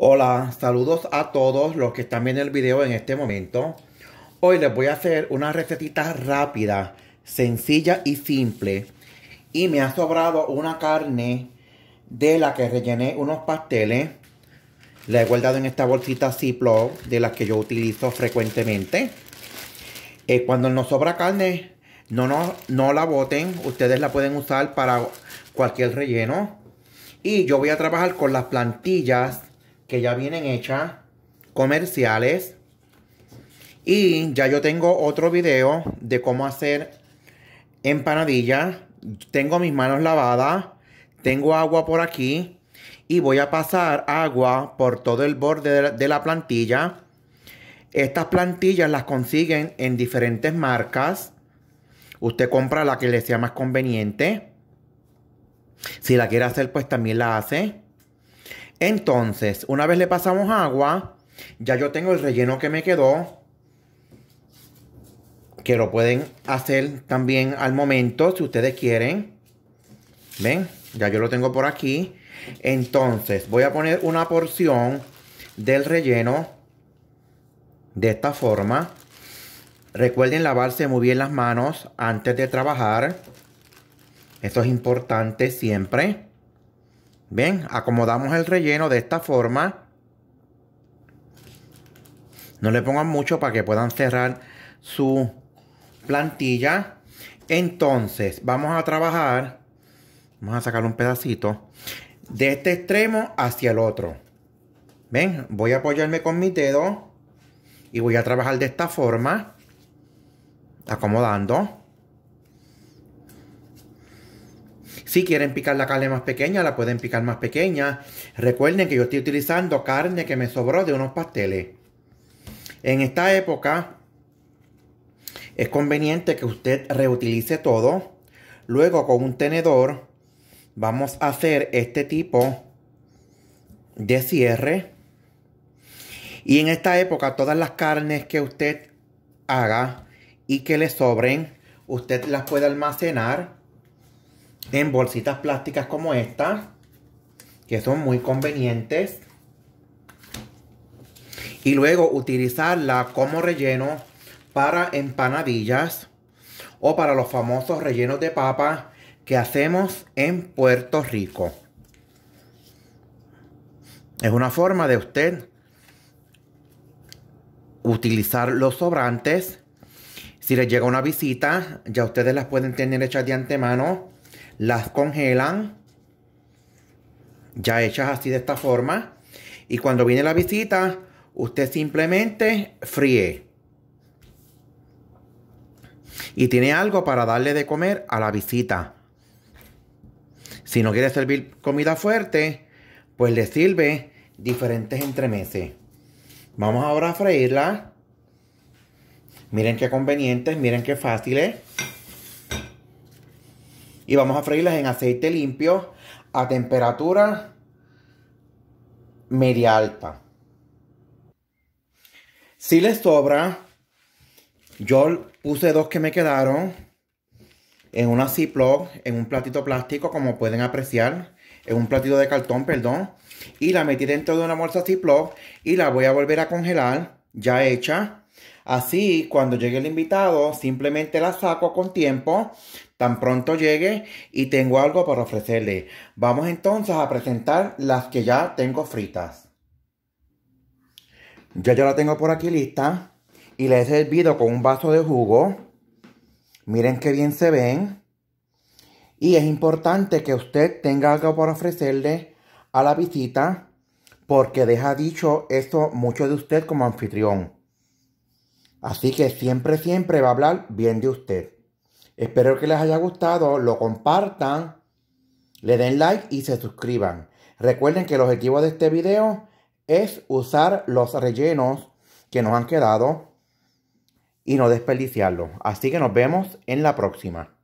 Hola, saludos a todos los que están viendo el video en este momento. Hoy les voy a hacer una recetita rápida, sencilla y simple. Y me ha sobrado una carne de la que rellené unos pasteles. La he guardado en esta bolsita Ziploc de las que yo utilizo frecuentemente. Eh, cuando nos sobra carne, no, no, no la boten. Ustedes la pueden usar para cualquier relleno. Y yo voy a trabajar con las plantillas que ya vienen hechas, comerciales. Y ya yo tengo otro video de cómo hacer empanadillas. Tengo mis manos lavadas, tengo agua por aquí y voy a pasar agua por todo el borde de la plantilla. Estas plantillas las consiguen en diferentes marcas. Usted compra la que le sea más conveniente. Si la quiere hacer, pues también la hace. Entonces, una vez le pasamos agua, ya yo tengo el relleno que me quedó. Que lo pueden hacer también al momento, si ustedes quieren. ¿Ven? Ya yo lo tengo por aquí. Entonces, voy a poner una porción del relleno de esta forma. Recuerden lavarse muy bien las manos antes de trabajar. Eso es importante siempre. ¿Ven? acomodamos el relleno de esta forma. No le pongan mucho para que puedan cerrar su plantilla. Entonces, vamos a trabajar. Vamos a sacar un pedacito. De este extremo hacia el otro. ¿Ven? Voy a apoyarme con mi dedo. Y voy a trabajar de esta forma. Acomodando. Si quieren picar la carne más pequeña, la pueden picar más pequeña. Recuerden que yo estoy utilizando carne que me sobró de unos pasteles. En esta época es conveniente que usted reutilice todo. Luego con un tenedor vamos a hacer este tipo de cierre. Y en esta época todas las carnes que usted haga y que le sobren, usted las puede almacenar en bolsitas plásticas como esta, que son muy convenientes. Y luego utilizarla como relleno para empanadillas o para los famosos rellenos de papa que hacemos en Puerto Rico. Es una forma de usted utilizar los sobrantes. Si les llega una visita, ya ustedes las pueden tener hechas de antemano las congelan, ya hechas así de esta forma. Y cuando viene la visita, usted simplemente fríe. Y tiene algo para darle de comer a la visita. Si no quiere servir comida fuerte, pues le sirve diferentes entremeses. Vamos ahora a freírla. Miren qué convenientes, miren qué fáciles y vamos a freírlas en aceite limpio a temperatura media alta. Si les sobra, yo puse dos que me quedaron en una Ziploc, en un platito plástico, como pueden apreciar, en un platito de cartón, perdón, y la metí dentro de una bolsa Ziploc y la voy a volver a congelar ya hecha Así, cuando llegue el invitado, simplemente la saco con tiempo, tan pronto llegue y tengo algo para ofrecerle. Vamos entonces a presentar las que ya tengo fritas. Ya Yo la tengo por aquí lista y le he servido con un vaso de jugo. Miren qué bien se ven. Y es importante que usted tenga algo para ofrecerle a la visita porque deja dicho esto mucho de usted como anfitrión. Así que siempre, siempre va a hablar bien de usted. Espero que les haya gustado, lo compartan, le den like y se suscriban. Recuerden que el objetivo de este video es usar los rellenos que nos han quedado y no desperdiciarlos. Así que nos vemos en la próxima.